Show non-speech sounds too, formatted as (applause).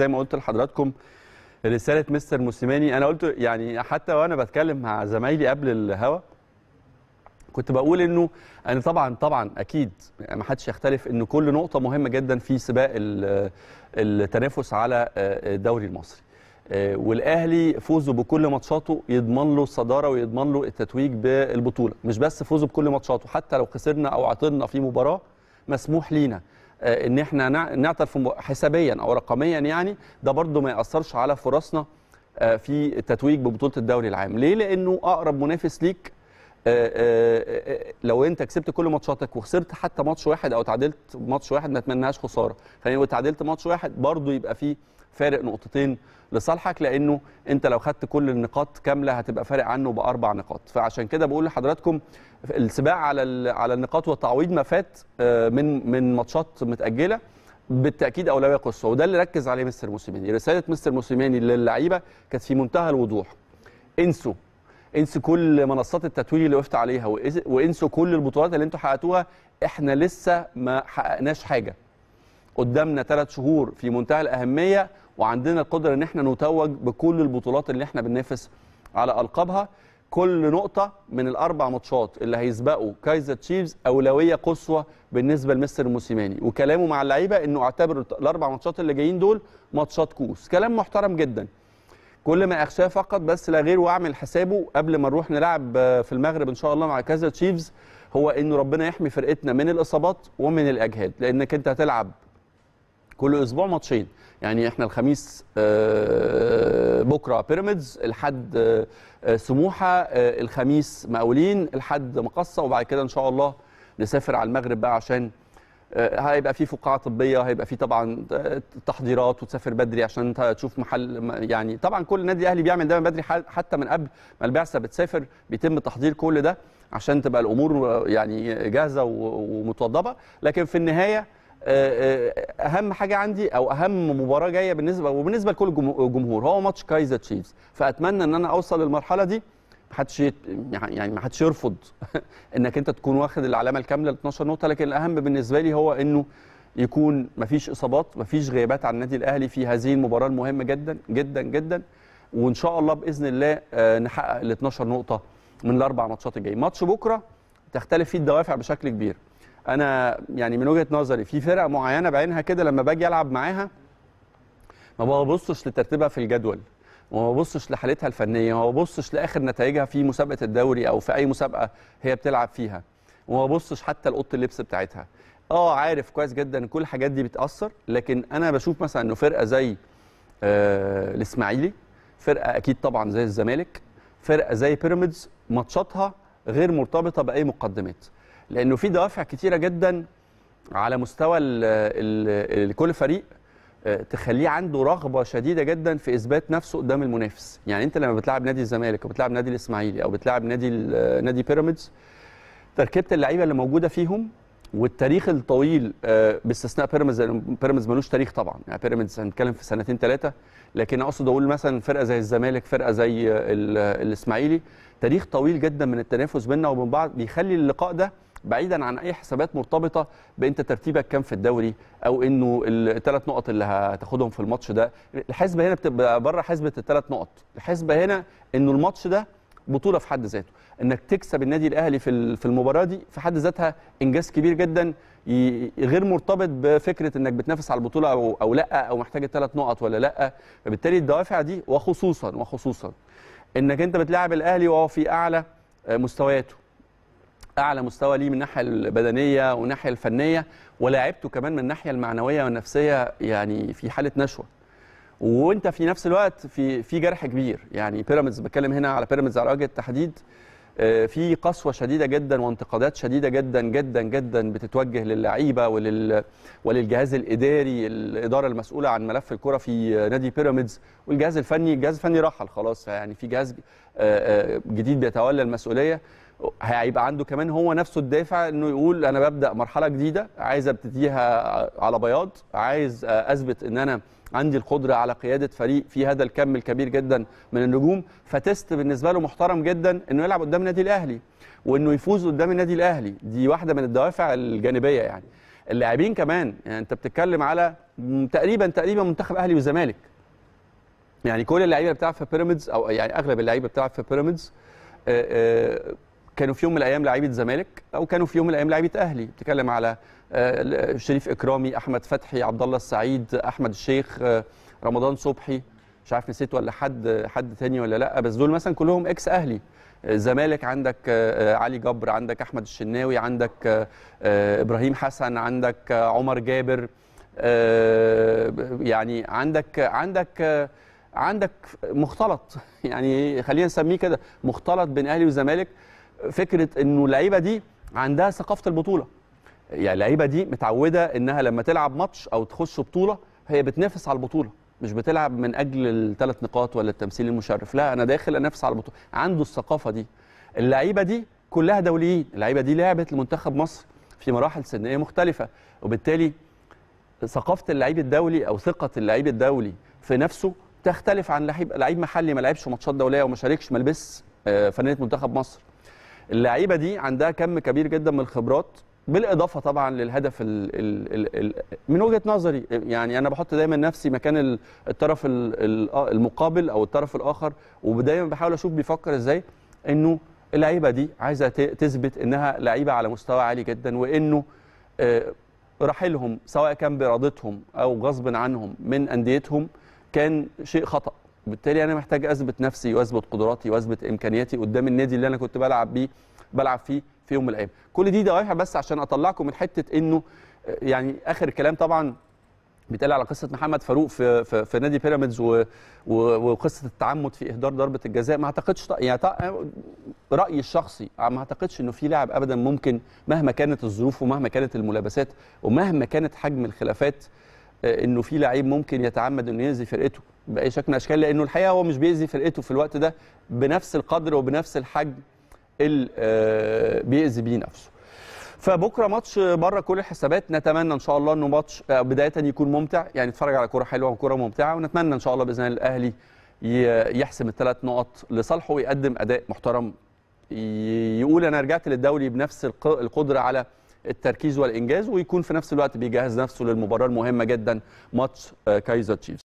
زي ما قلت لحضراتكم رساله مستر موسيماني انا قلت يعني حتى وانا بتكلم مع زمايلي قبل الهوا كنت بقول انه انا طبعا طبعا اكيد يعني ما حدش يختلف ان كل نقطه مهمه جدا في سباق التنافس على آه، الدوري المصري آه، والاهلي فوزه بكل ماتشاته يضمن له الصداره ويضمن له التتويج بالبطوله مش بس فوزه بكل ماتشاته حتى لو خسرنا او عطلنا في مباراه مسموح لينا آه، ان احنا نعترف حسابيا او رقميا يعني ده برضو ما ياثرش على فرصنا آه، في التتويج ببطوله الدوري العام ليه لانه اقرب منافس ليك آه، آه، آه، لو انت كسبت كل ماتشاتك وخسرت حتى ماتش واحد او تعادلت ماتش واحد ما اتمناش خساره خلينا نقول تعادلت ماتش واحد برضو يبقى فيه فارق نقطتين لصالحك لانه انت لو خدت كل النقاط كامله هتبقى فارق عنه باربع نقاط فعشان كده بقول لحضراتكم السباق على على النقاط والتعويض ما فات من من ماتشات متاجله بالتاكيد اولويه قصوى وده اللي ركز عليه مستر موسيماني رساله مستر موسيماني للعيبه كانت في منتهى الوضوح انسوا انسوا كل منصات التتويج اللي وقفت عليها وانسوا كل البطولات اللي انتوا حققتوها احنا لسه ما حققناش حاجه قدامنا ثلاث شهور في منتهى الاهميه وعندنا القدره ان احنا نتوج بكل البطولات اللي احنا بننافس على القابها كل نقطه من الاربع ماتشات اللي هيسبقوا كايزر تشيفز اولويه قصوى بالنسبه لمستر موسيماني وكلامه مع اللعيبه انه اعتبروا الاربع ماتشات اللي جايين دول ماتشات كوس كلام محترم جدا كل ما اخشاه فقط بس لا غير واعمل حسابه قبل ما نروح نلعب في المغرب ان شاء الله مع كذا تشيفز هو انه ربنا يحمي فرقتنا من الاصابات ومن الاجهاد لانك انت هتلعب كل اسبوع ماتشين يعني احنا الخميس آه، بكره بيراميدز الحد آه، آه، سموحه الخميس مقاولين الحد مقصه وبعد كده ان شاء الله نسافر على المغرب بقى عشان هيبقى آه، في فقاعه طبيه هيبقى في طبعا آه، تحضيرات وتسافر بدري عشان تشوف محل يعني طبعا كل النادي الاهلي بيعمل ده من بدري حتى من قبل ما البعثه بتسافر بيتم تحضير كل ده عشان تبقى الامور يعني جاهزه ومتوضبه لكن في النهايه آه، اهم حاجه عندي او اهم مباراه جايه بالنسبه وبالنسبه لكل الجمهور هو ماتش كايزر تشيفز فاتمنى ان انا اوصل للمرحله دي محدش يعني, يعني ما حدش يرفض (laughs) انك انت تكون واخد العلامه الكامله ال 12 نقطه لكن الاهم بالنسبه لي هو انه يكون مفيش اصابات مفيش غيابات عن النادي الاهلي في هذه المباراه المهمه جدا جدا جدا وان شاء الله باذن الله آه، نحقق ال 12 نقطه من الاربع ماتشات الجاي ماتش بكره تختلف فيه الدوافع بشكل كبير انا يعني من وجهه نظري في فرق معينه بعينها كده لما باجي العب معاها ما ببصش لترتيبها في الجدول وما ببصش لحالتها الفنيه وما ببصش لاخر نتائجها في مسابقه الدوري او في اي مسابقه هي بتلعب فيها وما ببصش حتى لاوضه اللبس بتاعتها اه عارف كويس جدا كل الحاجات دي بتاثر لكن انا بشوف مثلا انه فرقه زي آه الاسماعيلي فرقه اكيد طبعا زي الزمالك فرقه زي بيراميدز ماتشاتها غير مرتبطه باي مقدمات لانه في دوافع كتيره جدا على مستوى الـ الـ الـ كل فريق آه، تخليه عنده رغبه شديده جدا في اثبات نفسه قدام المنافس يعني انت لما بتلعب نادي الزمالك او بتلعب نادي الاسماعيلي او بتلعب نادي آه، نادي بيراميدز تركيبه اللعيبه اللي موجوده فيهم والتاريخ الطويل آه، باستثناء بيراميدز بيراميدز ملوش تاريخ طبعا يعني بيراميدز هنتكلم في سنتين ثلاثه لكن اقصد اقول مثلا فرقه زي الزمالك فرقه زي الاسماعيلي تاريخ طويل جدا من التنافس بيننا وبين بعض بيخلي اللقاء ده بعيدا عن اي حسابات مرتبطه بانت ترتيبك كام في الدوري او انه الثلاث نقط اللي هتاخدهم في الماتش ده الحسبه هنا بتبقى بره حسبه الثلاث نقط الحسبه هنا انه الماتش ده بطوله في حد ذاته انك تكسب النادي الاهلي في في المباراه دي في حد ذاتها انجاز كبير جدا غير مرتبط بفكره انك بتنافس على البطوله او او لا او محتاج الثلاث نقط ولا لا فبالتالي الدوافع دي وخصوصا وخصوصا انك انت بتلاعب الاهلي وهو في اعلى مستوياته اعلى مستوى ليه من الناحيه البدنيه والناحيه الفنيه ولاعبته كمان من الناحيه المعنويه والنفسيه يعني في حاله نشوه وانت في نفس الوقت في في جرح كبير يعني بيراميدز بتكلم هنا على بيراميدز على وجه التحديد آه، في قسوه شديده جدا وانتقادات شديده جدا جدا جدا بتتوجه للعيبه ولل وللجهاز الاداري الاداره المسؤوله عن ملف الكره في نادي بيراميدز والجهاز الفني الجهاز الفني رحل خلاص يعني في جهاز آه، آه، جديد بيتولى المسؤوليه هيبقى عنده كمان هو نفسه الدافع انه يقول انا ببدا مرحله جديده عايز ابتديها على بياض عايز اثبت ان انا عندي القدره على قياده فريق في هذا الكم الكبير جدا من النجوم فتست بالنسبه له محترم جدا انه يلعب قدام النادي الاهلي وانه يفوز قدام النادي الاهلي دي واحده من الدوافع الجانبيه يعني اللاعبين كمان يعني انت بتتكلم على تقريبا تقريبا منتخب اهلي وزمالك يعني كل اللعيبه بتلعب في بيراميدز او يعني اغلب اللعيبه بتلعب في بيراميدز آه، آه، كانوا في يوم من الايام لعيبه زمالك او كانوا في يوم من الايام لعيبه اهلي بتكلم على آه، شريف اكرامي احمد فتحي عبد الله السعيد احمد الشيخ آه، رمضان صبحي مش عارف نسيت ولا حد حد تاني ولا لا بس دول مثلا كلهم اكس اهلي آه، زمالك عندك علي جبر عندك احمد الشناوي عندك ابراهيم حسن عندك عمر جابر يعني عندك عندك عندك مختلط (laughs) يعني خلينا نسميه كده مختلط بين اهلي وزمالك فكره انه اللعيبه دي عندها ثقافه البطوله يعني اللعيبه دي متعوده انها لما تلعب ماتش او تخش بطوله هي بتنافس على البطوله مش بتلعب من اجل الثلاث نقاط ولا التمثيل المشرف لا انا داخل انافس على البطوله عنده الثقافه دي اللعيبه دي كلها دوليين اللعيبه دي لعبت لمنتخب مصر في مراحل سنيه مختلفه وبالتالي ثقافه اللعيب الدولي او ثقه اللعيب الدولي في نفسه تختلف عن لعيب محلي ما لعبش ماتشات دوليه وما شاركش ما لبس آه، فنانه منتخب مصر اللعيبه دي عندها كم كبير جدا من الخبرات بالاضافه طبعا للهدف الـ الـ الـ من وجهه نظري يعني انا بحط دايما نفسي مكان الطرف المقابل او الطرف الاخر ودايما بحاول اشوف بيفكر ازاي انه اللعيبه دي عايزه تثبت انها لعيبه على مستوى عالي جدا وانه آه، رحيلهم سواء كان بارادتهم او غصب عنهم من انديتهم كان شيء خطأ بالتالي انا محتاج اثبت نفسي واثبت قدراتي واثبت امكانياتي قدام النادي اللي انا كنت بلعب بيه بلعب فيه في يوم من الايام كل دي دوافع بس عشان اطلعكم من حته انه يعني اخر الكلام طبعا بيتقال على قصه محمد فاروق في في, في نادي بيراميدز وقصه التعمد في اهدار ضربه الجزاء ما اعتقدش يعني رايي الشخصي ما اعتقدش انه في لاعب ابدا ممكن مهما كانت الظروف ومهما كانت الملابسات ومهما كانت حجم الخلافات آه، انه في لعيب ممكن يتعمد انه ينزل فرقته باي شكل من الاشكال لانه الحقيقه هو مش بيأذي فرقته في الوقت ده بنفس القدر وبنفس الحجم اللي آه، بيأذي بيه نفسه. فبكره ماتش بره كل الحسابات نتمنى ان شاء الله انه ماتش آه، بدايه يكون ممتع يعني نتفرج على كوره حلوه وكوره ممتعه ونتمنى ان شاء الله باذن الله الاهلي يحسم الثلاث نقط لصالحه ويقدم اداء محترم يقول انا رجعت للدوري بنفس القدره على التركيز والانجاز ويكون في نفس الوقت بيجهز نفسه للمباراه المهمه جدا ماتش آه، كايزر تشيفز